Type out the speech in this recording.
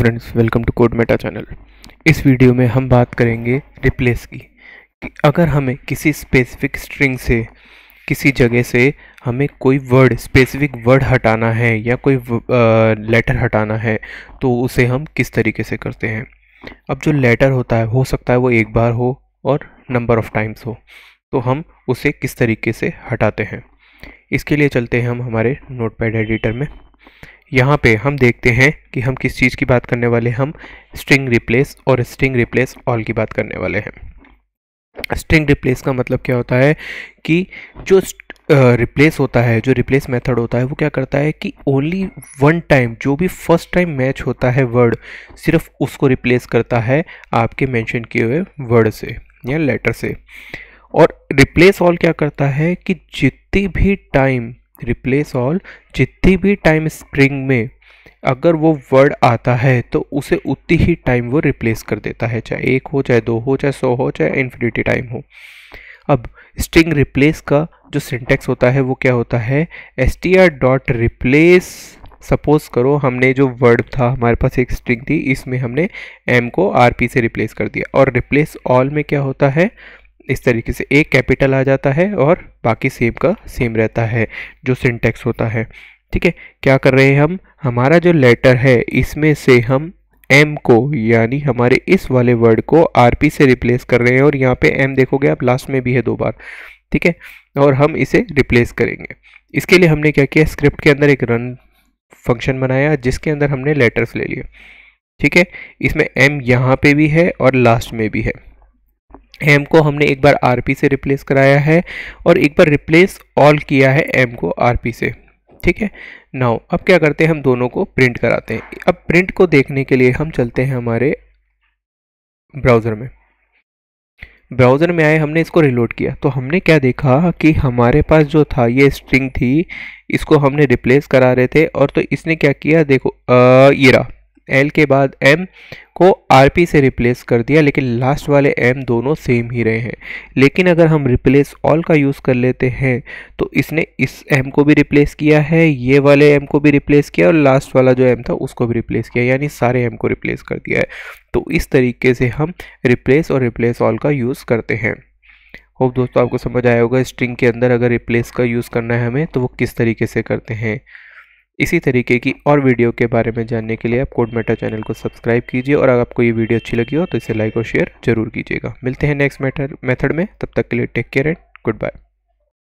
friends welcome to code meta channel इस video में हम बात करेंगे रिप्लेस की कि अगर हमें किसी स्पेसिफिक स्ट्रिंग से किसी जगह से हमें कोई वर्ड स्पेसिफिक वर्ड हटाना है या कोई लेटर हटाना है तो उसे हम किस तरीके से करते हैं अब जो लेटर होता है हो सकता है वो एक बार हो और नंबर ऑफ़ टाइम्स हो तो हम उसे किस तरीके से हटाते हैं इसके लिए चलते हैं हम हमारे नोट एडिटर में यहाँ पे हम देखते हैं कि हम किस चीज़ की बात करने वाले हम स्ट्रिंग रिप्लेस और स्ट्रिंग रिप्लेस ऑल की बात करने वाले हैं स्ट्रिंग रिप्लेस का मतलब क्या होता है कि जो रिप्लेस uh, होता है जो रिप्लेस मेथड होता है वो क्या करता है कि ओनली वन टाइम जो भी फर्स्ट टाइम मैच होता है वर्ड सिर्फ उसको रिप्लेस करता है आपके मेंशन किए हुए वर्ड से या लेटर से और रिप्लेस ऑल क्या करता है कि जितनी भी टाइम रिप्लेस ऑल जितनी भी टाइम स्प्रिंग में अगर वो वर्ड आता है तो उसे उतनी ही टाइम वो रिप्लेस कर देता है चाहे एक हो चाहे दो हो चाहे सौ हो चाहे इन्फिनिटी टाइम हो अब स्ट्रिंग रिप्लेस का जो सिंटेक्स होता है वो क्या होता है S T R dot replace suppose करो हमने जो वर्ड था हमारे पास एक स्ट्रिंग थी इसमें हमने एम को आर पी से रिप्लेस कर दिया और रिप्लेस ऑल में क्या होता है इस तरीके से एक कैपिटल आ जाता है और बाकी सेम का सेम रहता है जो सिंटेक्स होता है ठीक है क्या कर रहे हैं हम हमारा जो लेटर है इसमें से हम एम को यानी हमारे इस वाले वर्ड को आर पी से रिप्लेस कर रहे हैं और यहाँ पे एम देखोगे आप लास्ट में भी है दो बार ठीक है और हम इसे रिप्लेस करेंगे इसके लिए हमने क्या किया स्क्रिप्ट के अंदर एक रन फंक्शन बनाया जिसके अंदर हमने लेटर्स ले लिए ठीक है इसमें एम यहाँ पे भी है और लास्ट में भी है एम को हमने एक बार आर पी से रिप्लेस कराया है और एक बार रिप्लेस ऑल किया है एम को आर पी से ठीक है नाउ अब क्या करते हैं हम दोनों को प्रिंट कराते हैं अब प्रिंट को देखने के लिए हम चलते हैं हमारे ब्राउज़र में ब्राउज़र में आए हमने इसको रिलोड किया तो हमने क्या देखा कि हमारे पास जो था ये स्ट्रिंग थी इसको हमने रिप्लेस करा रहे थे और तो इसने क्या किया देखो आ, ये रहा एल के बाद एम को आर पी से रिप्लेस कर दिया लेकिन लास्ट वाले एम दोनों सेम ही रहे हैं लेकिन अगर हम रिप्लेस ऑल का यूज़ कर लेते हैं तो इसने इस एम को भी रिप्लेस किया है ये वाले एम को भी रिप्लेस किया और लास्ट वाला जो एम था उसको भी रिप्लेस किया यानी सारे एम को रिप्लेस कर दिया है तो इस तरीके से हम रिप्लेस और रिप्लेस ऑल का यूज़ करते हैं होप दोस्तों आपको समझ आया होगा स्ट्रिंग के अंदर अगर रिप्लेस का यूज़ करना है हमें तो वो किस तरीके से करते हैं इसी तरीके की और वीडियो के बारे में जानने के लिए आप कोड चैनल को सब्सक्राइब कीजिए और अगर आपको ये वीडियो अच्छी लगी हो तो इसे लाइक और शेयर जरूर कीजिएगा मिलते हैं नेक्स्ट मेथड में तब तक के लिए take care and good bye